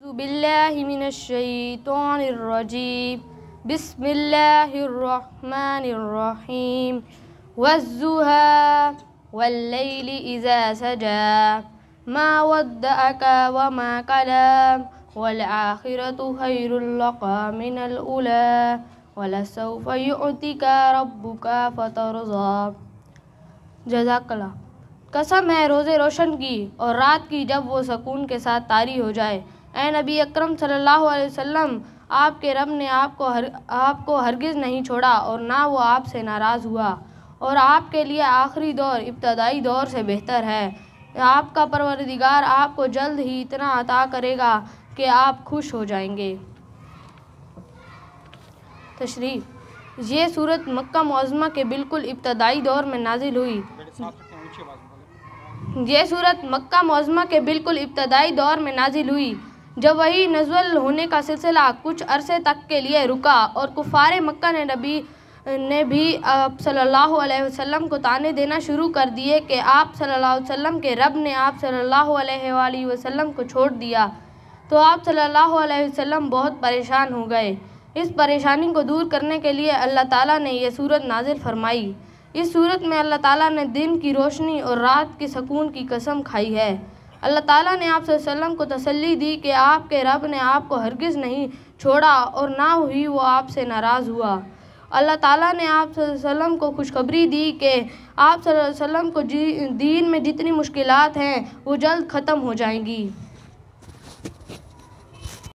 أعوذ بالله من الشيطان الرجيم بسم الله الرحمن الرحيم والزهى والليل إذا سجى ما ودأك وما قلى والآخرة خير لك من الأولى ولسوف يعطيك ربك فترضى جزاك الله قسم ہے रोज़े روشن کی اور رات کی جب وہ سکون کے ساتھ تاری ہو جائے ए नबी अक्रम सल्लल्लाहु आपके रब ने आपको हर आपको हरगिज़ नहीं छोड़ा और ना वो आपसे नाराज़ हुआ और आपके लिए आखिरी दौर इब्तदाई दौर से बेहतर है आपका परवरदिगार आपको जल्द ही इतना अता करेगा कि आप खुश हो जाएंगे तशरी ये सूरत मक्का मौज़मा के बिल्कुल इब्तदाई दौर में नाजिल हुई ये सूरत मक्का मौजमा के बिल्कुल इब्तदाई दौर में नाजिल हुई जब वही नजल होने का सिलसिला कुछ अरसे तक के लिए रुका और कुफार मक्का ने नबी ने भी आप सल्लल्लाहु अलैहि वसल्लम को ताने देना शुरू कर दिए कि आप सल्लल्लाहु अलैहि वसल्लम के रब ने आप सल्लल्लाहु अलैहि वसल्लम को छोड़ दिया तो आप सल्लल्लाहु अलैहि वसल्लम बहुत परेशान हो गए इस परेशानी को दूर करने के लिए अल्लाह ताला ने यह सूरत नाजिल फरमाई इस सूरत में अल्लाह ताला ने दिन की रोशनी और रात के सकून की कसम खाई है अल्लाह ताला ने आप वसल्लम को तसल्ली दी कि आपके रब ने आपको हरगिज़ नहीं छोड़ा और ना हुई वो आपसे नाराज़ हुआ अल्लाह ताला ने आप वसल्लम को खुशखबरी दी कि आप वसल्लम को जी दीन में जितनी मुश्किलात हैं वो जल्द ख़त्म हो जाएंगी